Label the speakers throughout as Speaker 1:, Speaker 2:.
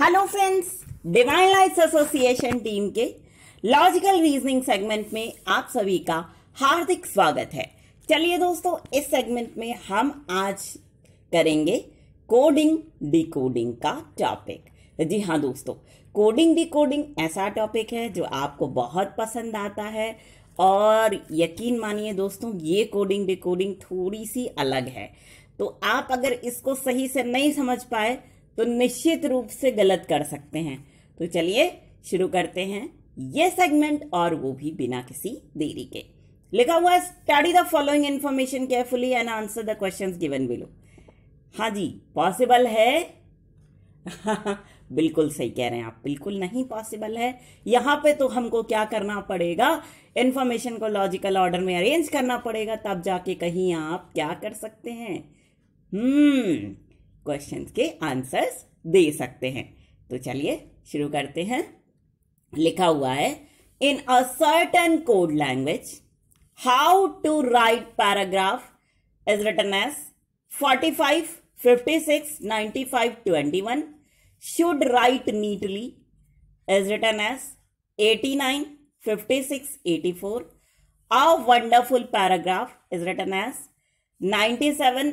Speaker 1: Hello friends divine lights association team के logical reasoning segment में आप सभी का हार्दिक स्वागत है चलिए दोस्तों इस सेगमेंट में हम आज करेंगे कोडिंग डिकोडिंग का टॉपिक जी हाँ दोस्तों कोडिंग डिकोडिंग ऐसा टॉपिक है जो आपको बहुत पसंद आता है और यकीन मानिए दोस्तों ये कोडिंग डिकोडिंग थोड़ी सी अलग है तो आप अगर इसको सही से नहीं समझ पाए तो निश्चित रूप से गलत कर सकते हैं तो चलिए शुरू करते हैं ये सेगमेंट और वो भी बिना किसी देरी के लिखा हुआ study the following information carefully and answer the question given below हाँ जी पॉसिबल है बिल्कुल सही कह रहे हैं आप बिल्कुल नहीं पॉसिबल है यहां पे तो हमको क्या करना पड़ेगा इन्फॉर्मेशन को लॉजिकल ऑर्डर में अरेंज करना पड़ेगा तब जाके कहीं आप क्या कर सकते हैं हम्म क्वेश्चन के आंसर्स दे सकते हैं तो चलिए शुरू करते हैं लिखा हुआ है in a certain code language how to write paragraph is written one 45, 56, 95, 21 should write neatly is written as 89, 56, 84. A wonderful paragraph is written as 97,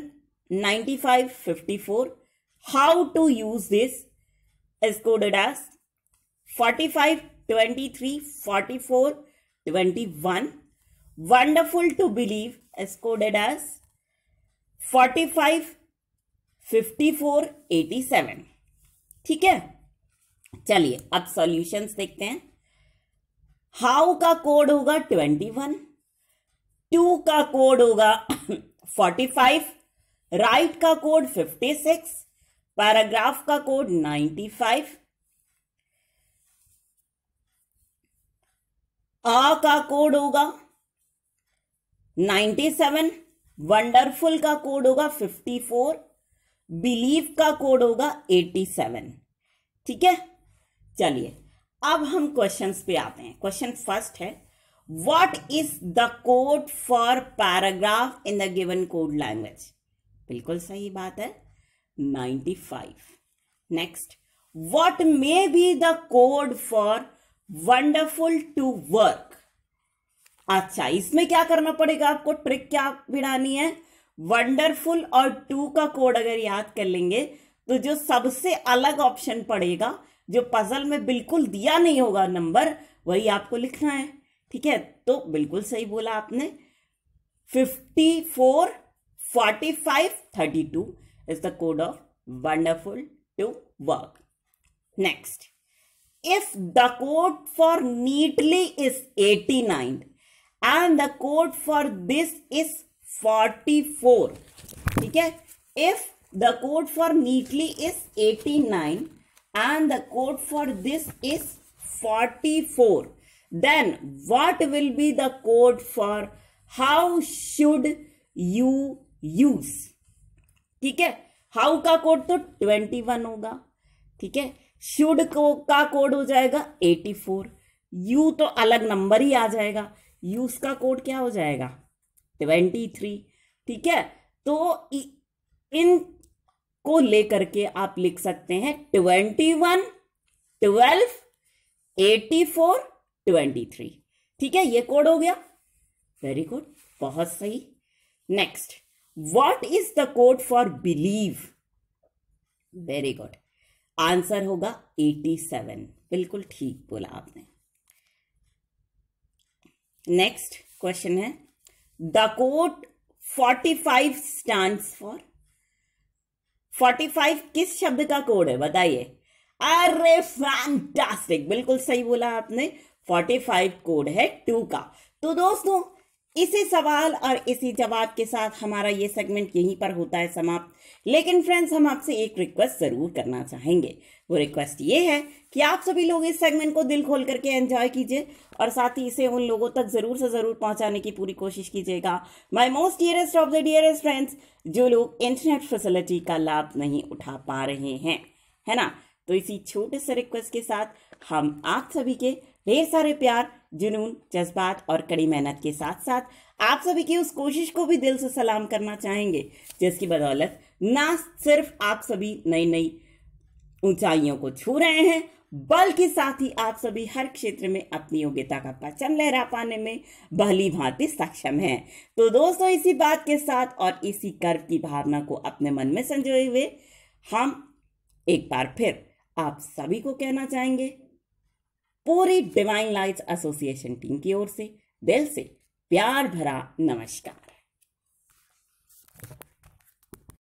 Speaker 1: 9554 how to use this is coded as 45 23 44 21 wonderful to believe is coded as 45 54 87 ठीक है चलिए अब solutions देखते हैं how का code होगा 21 to का code होगा 45 राइट का कोड 56 पैराग्राफ का कोड 95 आ का कोड होगा 97 वंडरफुल का कोड होगा 54 बिलीव का कोड होगा 87 ठीक है चलिए अब हम क्वेश्चंस पे आते हैं क्वेश्चन फर्स्ट है what is the code for paragraph in the given code language बिल्कुल सही बात है five next what may be the code for wonderful to work अच्छा इसमें क्या करना पड़ेगा आपको ट्रिक क्या भिड़ानी है वंडरफुल और टू का कोड अगर याद कर लेंगे तो जो सबसे अलग ऑप्शन पड़ेगा जो पजल में बिल्कुल दिया नहीं होगा नंबर वही आपको लिखना है ठीक है तो बिल्कुल सही बोला आपने fifty four 4532 is the code of wonderful to work. Next, if the code for neatly is 89 and the code for this is 44, okay? If the code for neatly is 89 and the code for this is 44, then what will be the code for how should you use ठीक है how का code तो twenty one होगा ठीक है should को का code हो जाएगा एटी फोर यू तो अलग नंबर ही आ जाएगा यूज का कोड क्या हो जाएगा ट्वेंटी थ्री ठीक है तो इन को लेकर के आप लिख सकते हैं twenty one twelve eighty four twenty three ठीक है ये कोड हो गया वेरी गुड बहुत सही next what is the code for believe very good answer होगा एटी सेवन बिल्कुल ठीक बोला आपने नेक्स्ट क्वेश्चन है the code forty five stand for forty five किस शब्द का कोड है बताइए अरे फैंटास्टिक बिल्कुल सही बोला आपने फोर्टी फाइव कोड है टू का तो दोस्तों इसी सवाल और इसी जवाब के साथ हमारा ये सेगमेंट यहीं पर होता है समाप्त लेकिन फ्रेंड्स हम आपसे एक रिक्वेस्ट ज़रूर करना चाहेंगे वो रिक्वेस्ट ये है कि आप सभी लोग इस सेगमेंट को दिल खोल करके एंजॉय कीजिए और साथ ही इसे उन लोगों तक ज़रूर से ज़रूर पहुंचाने की पूरी कोशिश कीजिएगा my most dearest of the dearest friends जो लोग इंटरनेट फैसिलिटी का लाभ नहीं उठा पा रहे हैं है ना तो इसी छोटे से रिक्वेस्ट के साथ हम आप सभी के ढेर सारे प्यार जुनून जज्बात और कड़ी मेहनत के साथ साथ आप सभी की उस कोशिश को भी दिल से सलाम करना चाहेंगे जिसकी बदौलत ना सिर्फ आप सभी नई नई ऊंचाइयों को छू रहे हैं बल्कि साथ ही आप सभी हर क्षेत्र में अपनी योग्यता का परचम लहरा पाने में भली भांति सक्षम हैं तो दोस्तों इसी बात के साथ और इसी कर्व की भावना को अपने मन में संजोए हुए हम एक बार फिर आप सभी को कहना चाहेंगे पूरी डिवाइन लाइट्स एसोसिएशन टीम की ओर से दिल से प्यार भरा नमस्कार